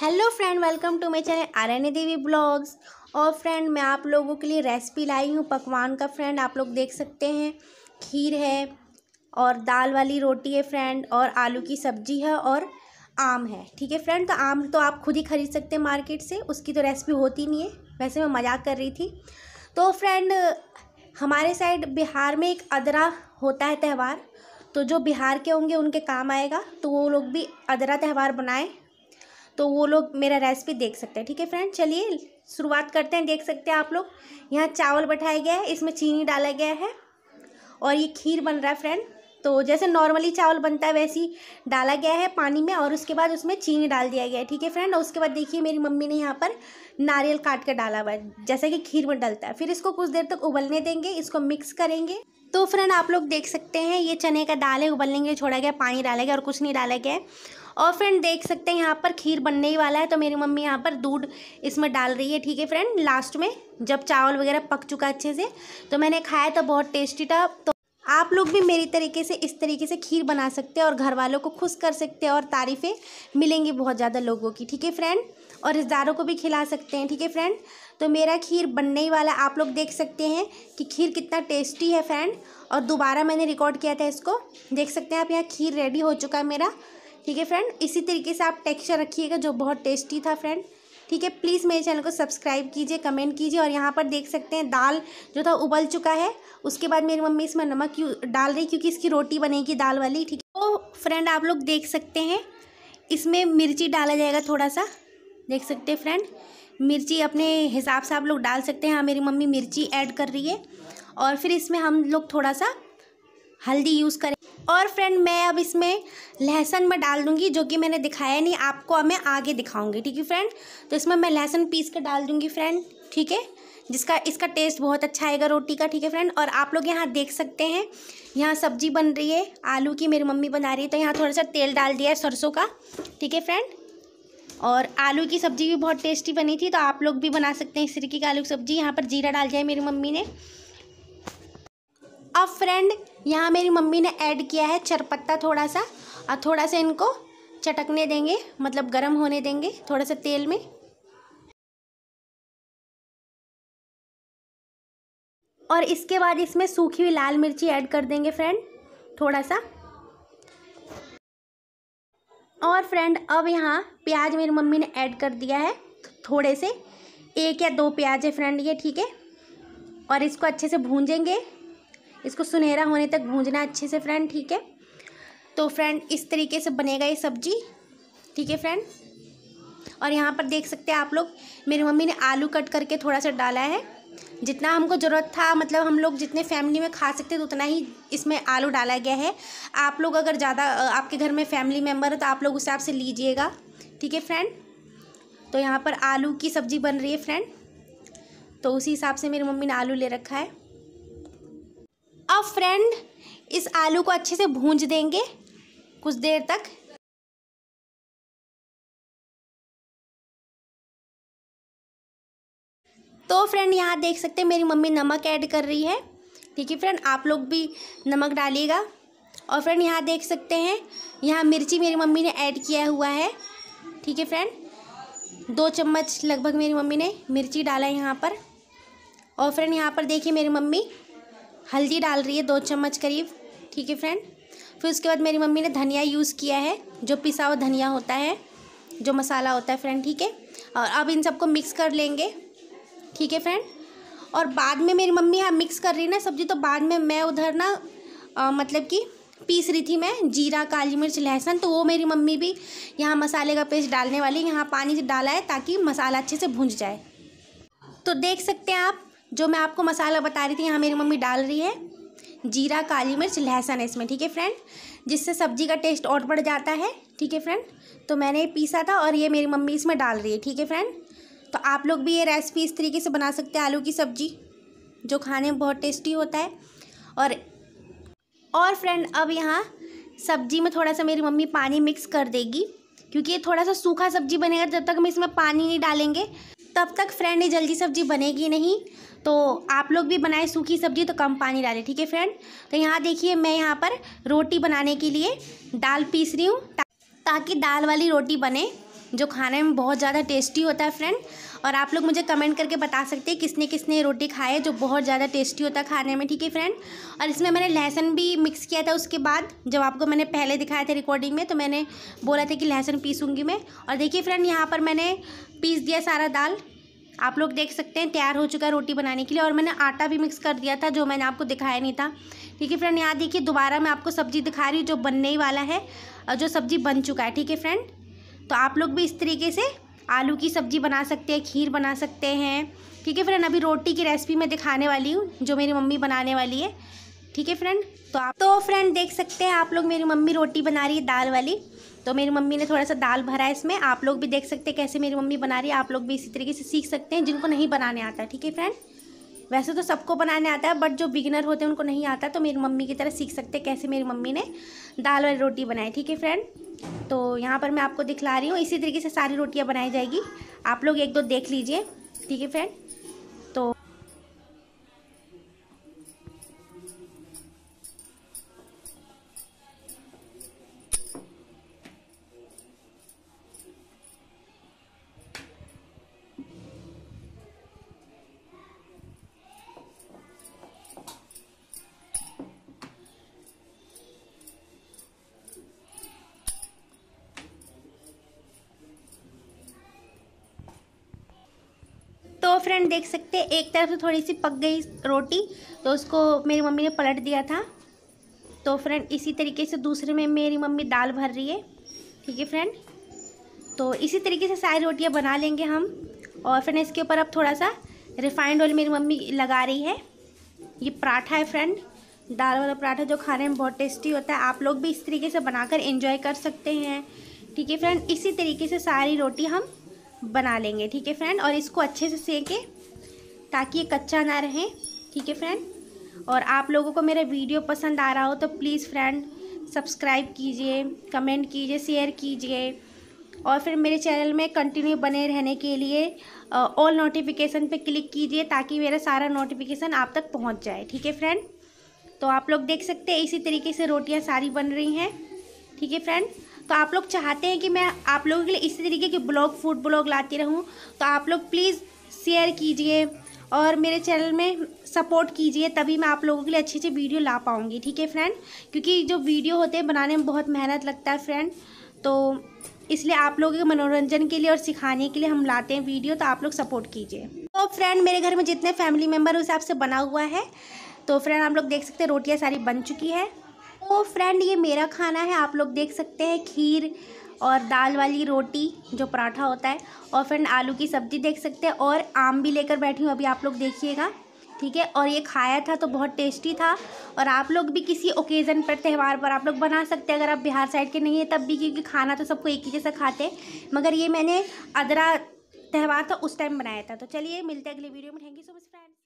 hello friend welcome to my channel N Devi blogs और friend मैं आप लोगों के लिए रेसिपी लाई हूँ पकवान का फ्रेंड आप लोग देख सकते हैं खीर है और दाल वाली रोटी है फ्रेंड और आलू की सब्जी है और आम है ठीक है फ्रेंड तो आम तो आप खुद ही खरीद सकते हैं मार्केट से उसकी तो रेसिपी होती नहीं है वैसे मैं मजाक कर रही थी तो फ्रेंड हमारे साइड बिहार में एक अदरा होता है त्यौहार तो जो बिहार के होंगे उनके काम आएगा तो वो लोग भी अदरा त्यौहार बनाएँ तो वो लोग मेरा रेसिपी देख सकते हैं ठीक है फ्रेंड चलिए शुरुआत करते हैं देख सकते हैं आप लोग यहाँ चावल बैठाया गया है इसमें चीनी डाला गया है और ये खीर बन रहा है फ्रेंड तो जैसे नॉर्मली चावल बनता है वैसे ही डाला गया है पानी में और उसके बाद उसमें चीनी डाल दिया गया है ठीक है फ्रेंड और उसके बाद देखिए मेरी मम्मी ने यहाँ पर नारियल काट कर डाला हुआ है जैसा कि खीर में डलता है फिर इसको कुछ देर तक उबलने देंगे इसको मिक्स करेंगे तो फ्रेंड आप लोग देख सकते हैं ये चने का दाल है उबलने के लिए छोड़ा गया पानी डाला गया और कुछ नहीं डाला गया और फ्रेंड देख सकते हैं यहाँ पर खीर बनने ही वाला है तो मेरी मम्मी यहाँ पर दूध इसमें डाल रही है ठीक है फ्रेंड लास्ट में जब चावल वगैरह पक चुका अच्छे से तो मैंने खाया तो बहुत टेस्टी था तो आप लोग भी मेरी तरीके से इस तरीके से खीर बना सकते हैं और घर वालों को खुश कर सकते हैं और तारीफ़ें मिलेंगी बहुत ज़्यादा लोगों की ठीक है फ्रेंड और रिश्तेदारों को भी खिला सकते हैं ठीक है फ्रेंड तो मेरा खीर बनने ही वाला आप लोग देख सकते हैं कि खीर कितना टेस्टी है फ्रेंड और दोबारा मैंने रिकॉर्ड किया था इसको देख सकते हैं आप यहाँ खीर रेडी हो चुका है मेरा ठीक है फ्रेंड इसी तरीके से आप टेक्सचर रखिएगा जो बहुत टेस्टी था फ्रेंड ठीक है प्लीज़ मेरे चैनल को सब्सक्राइब कीजिए कमेंट कीजिए और यहाँ पर देख सकते हैं दाल जो था उबल चुका है उसके बाद मेरी मम्मी इसमें नमक डाल रही क्योंकि इसकी रोटी बनेगी दाल वाली ठीक है तो फ्रेंड आप लोग देख सकते हैं इसमें मिर्ची डाला जाएगा थोड़ा सा देख सकते हैं फ्रेंड मिर्ची अपने हिसाब से आप लोग डाल सकते हैं हाँ मेरी मम्मी मिर्ची ऐड कर रही है और फिर इसमें हम लोग थोड़ा सा हल्दी यूज़ करें और फ्रेंड मैं अब इसमें लहसुन में डाल दूँगी जो कि मैंने दिखाया नहीं आपको अब मैं आगे दिखाऊँगी ठीक है फ्रेंड तो इसमें मैं लहसुन पीस कर डाल दूंगी फ्रेंड ठीक है जिसका इसका टेस्ट बहुत अच्छा आएगा रोटी का ठीक है फ्रेंड और आप लोग यहाँ देख सकते हैं यहाँ सब्जी बन रही है आलू की मेरी मम्मी बना रही है तो यहाँ थोड़ा सा तेल डाल दिया है सरसों का ठीक है फ्रेंड और आलू की सब्ज़ी भी बहुत टेस्टी बनी थी तो आप लोग भी बना सकते हैं इस तरीके की आलू की सब्ज़ी यहाँ पर जीरा डाल दिया है मेरी मम्मी ने अब फ्रेंड यहाँ मेरी मम्मी ने ऐड किया है चरपत्ता थोड़ा सा और थोड़ा सा इनको चटकने देंगे मतलब गर्म होने देंगे थोड़ा सा तेल में और इसके बाद इसमें सूखी हुई लाल मिर्ची ऐड कर देंगे फ्रेंड थोड़ा सा और फ्रेंड अब यहाँ प्याज मेरी मम्मी ने ऐड कर दिया है थोड़े से एक या दो प्याज है फ्रेंड ये ठीक है और इसको अच्छे से भूंजेंगे इसको सुनहरा होने तक भूंजना अच्छे से फ्रेंड ठीक है तो फ्रेंड इस तरीके से बनेगा ये सब्जी ठीक है फ्रेंड और यहाँ पर देख सकते हैं आप लोग मेरी मम्मी ने आलू कट करके थोड़ा सा डाला है जितना हमको ज़रूरत था मतलब हम लोग जितने फैमिली में खा सकते थे उतना ही इसमें आलू डाला गया है आप लोग अगर ज़्यादा आपके घर में फैमिली मेम्बर है तो आप लोग उस हिसाब से लीजिएगा ठीक है फ्रेंड तो यहाँ पर आलू की सब्ज़ी बन रही है फ्रेंड तो उसी हिसाब से मेरी मम्मी ने आलू ले रखा है अब फ्रेंड इस आलू को अच्छे से भूंज देंगे कुछ देर तक तो फ्रेंड यहाँ देख सकते हैं मेरी मम्मी नमक ऐड कर रही है ठीक है फ्रेंड आप लोग भी नमक डालिएगा और फ्रेंड यहाँ देख सकते हैं यहाँ मिर्ची मेरी मम्मी ने ऐड किया हुआ है ठीक है फ्रेंड दो चम्मच लगभग मेरी मम्मी ने मिर्ची डाला है यहाँ पर और फ्रेंड यहाँ पर देखिए मेरी मम्मी हल्दी डाल रही है दो चम्मच करीब ठीक है फ्रेंड फिर उसके बाद मेरी मम्मी ने धनिया यूज़ किया है जो पिसा हुआ धनिया होता है जो मसाला होता है फ्रेंड ठीक है और अब इन सबको मिक्स कर लेंगे ठीक है फ्रेंड और बाद में मेरी मम्मी हाँ मिक्स कर रही है ना सब्ज़ी तो बाद में मैं उधर ना आ, मतलब कि पीस रही थी मैं जीरा काली मिर्च लहसुन तो वो मेरी मम्मी भी यहाँ मसाले का पेस्ट डालने वाली यहाँ पानी से डाला है ताकि मसाला अच्छे से भूंज जाए तो देख सकते हैं आप जो मैं आपको मसाला बता रही थी यहाँ मेरी मम्मी डाल रही है जीरा काली मिर्च लहसुन है इसमें ठीक है फ्रेंड जिससे सब्जी का टेस्ट और बढ़ जाता है ठीक है फ्रेंड तो मैंने ये पीसा था और ये मेरी मम्मी इसमें डाल रही है ठीक है फ्रेंड तो आप लोग भी ये रेसिपी इस तरीके से बना सकते हैं आलू की सब्जी जो खाने में बहुत टेस्टी होता है और और फ्रेंड अब यहाँ सब्जी में थोड़ा सा मेरी मम्मी पानी मिक्स कर देगी क्योंकि ये थोड़ा सा सूखा सब्जी बनेगा जब तक हम इसमें पानी नहीं डालेंगे तब तक फ्रेंड ये जल्दी सब्जी बनेगी नहीं तो आप लोग भी बनाएं सूखी सब्जी तो कम पानी डालें ठीक है फ्रेंड तो यहाँ देखिए मैं यहाँ पर रोटी बनाने के लिए दाल पीस रही हूँ ताकि दाल वाली रोटी बने जो खाने में बहुत ज़्यादा टेस्टी होता है फ्रेंड और आप लोग मुझे कमेंट करके बता सकते हैं किसने किसने रोटी खाई है जो बहुत ज़्यादा टेस्टी होता है खाने में ठीक है फ्रेंड और इसमें मैंने लहसुन भी मिक्स किया था उसके बाद जब आपको मैंने पहले दिखाया था रिकॉर्डिंग में तो मैंने बोला था कि लहसुन पीसूँगी मैं और देखिए फ्रेंड यहाँ पर मैंने पीस दिया सारा दाल आप लोग देख सकते हैं तैयार हो चुका है रोटी बनाने के लिए और मैंने आटा भी मिक्स कर दिया था जो मैंने आपको दिखाया नहीं था ठीक है फ्रेंड यहाँ देखिए दोबारा मैं आपको सब्ज़ी दिखा रही हूँ जो बनने ही वाला है और जो सब्ज़ी बन चुका है ठीक है फ्रेंड तो आप लोग भी इस तरीके से आलू की सब्ज़ी बना सकते हैं खीर बना सकते हैं ठीक है फ्रेंड अभी रोटी की रेसिपी मैं दिखाने वाली हूँ जो मेरी मम्मी बनाने वाली है ठीक है फ्रेंड तो आप तो फ्रेंड देख सकते हैं आप लोग मेरी मम्मी रोटी बना रही है दाल वाली तो मेरी मम्मी ने थोड़ा सा दाल भरा है इसमें आप लोग भी देख सकते हैं कैसे मेरी मम्मी बना रही है आप लोग भी इसी तरीके से सीख सकते हैं जिनको नहीं बनाने आता ठीक है फ्रेंड वैसे तो सबको बनाने आता है बट जो बिगिनर होते हैं उनको नहीं आता तो मेरी मम्मी की तरह सीख सकते कैसे मेरी मम्मी ने दाल वाली रोटी बनाई ठीक है फ्रेंड तो यहाँ पर मैं आपको दिखला रही हूँ इसी तरीके से सारी रोटियाँ बनाई जाएगी आप लोग एक दो देख लीजिए ठीक है फ्रेंड फ्रेंड देख सकते हैं एक तरफ से थोड़ी सी पक गई रोटी तो उसको मेरी मम्मी ने पलट दिया था तो फ्रेंड इसी तरीके से दूसरे में मेरी मम्मी दाल भर रही है ठीक है फ्रेंड तो इसी तरीके से सारी रोटियां बना लेंगे हम और फ्रेंड इसके ऊपर अब थोड़ा सा रिफाइंड ऑयल मेरी मम्मी लगा रही है ये पराठा है फ्रेंड दाल वाला पराठा जो खाने में बहुत टेस्टी होता है आप लोग भी इस तरीके से बनाकर एंजॉय कर सकते हैं ठीक है फ्रेंड इसी तरीके से सारी रोटी हम बना लेंगे ठीक है फ्रेंड और इसको अच्छे से सेकें ताकि ये कच्चा ना रहे ठीक है फ्रेंड और आप लोगों को मेरा वीडियो पसंद आ रहा हो तो प्लीज़ फ्रेंड सब्सक्राइब कीजिए कमेंट कीजिए शेयर कीजिए और फिर मेरे चैनल में कंटिन्यू बने रहने के लिए ऑल नोटिफिकेशन पे क्लिक कीजिए ताकि मेरा सारा नोटिफिकेशन आप तक पहुंच जाए ठीक है फ्रेंड तो आप लोग देख सकते हैं इसी तरीके से रोटियां सारी बन रही हैं ठीक है फ्रेंड तो आप लोग चाहते हैं कि मैं आप लोगों के लिए इसी तरीके के ब्लॉग फूड ब्लॉग लाती रहूँ तो आप लोग प्लीज़ शेयर कीजिए और मेरे चैनल में सपोर्ट कीजिए तभी मैं आप लोगों के लिए अच्छी अच्छी वीडियो ला पाऊँगी ठीक है फ्रेंड क्योंकि जो वीडियो होते हैं बनाने में बहुत मेहनत लगता है फ्रेंड तो इसलिए आप लोगों के मनोरंजन के लिए और सिखाने के लिए हम लाते हैं वीडियो तो आप लोग सपोर्ट कीजिए तो फ्रेंड मेरे घर में जितने फैमिली मेम्बर उस हिसाब से बना हुआ है तो फ्रेंड आप लोग देख सकते हैं रोटियाँ सारी बन चुकी है तो फ्रेंड ये मेरा खाना है आप लोग देख सकते हैं खीर और दाल वाली रोटी जो पराठा होता है और फ्रेंड आलू की सब्ज़ी देख सकते हैं और आम भी लेकर बैठी हूँ अभी आप लोग देखिएगा ठीक है और ये खाया था तो बहुत टेस्टी था और आप लोग भी किसी ओकेज़न पर त्यौहार पर आप लोग बना सकते हैं अगर आप बिहार साइड के नहीं हैं तब भी क्योंकि खाना तो सबको एक ही जैसा खाते मगर ये मैंने अदरा त्यौहार था उस टाइम बनाया था तो चलिए मिलते हैं अगले वीडियो में thank you so much friends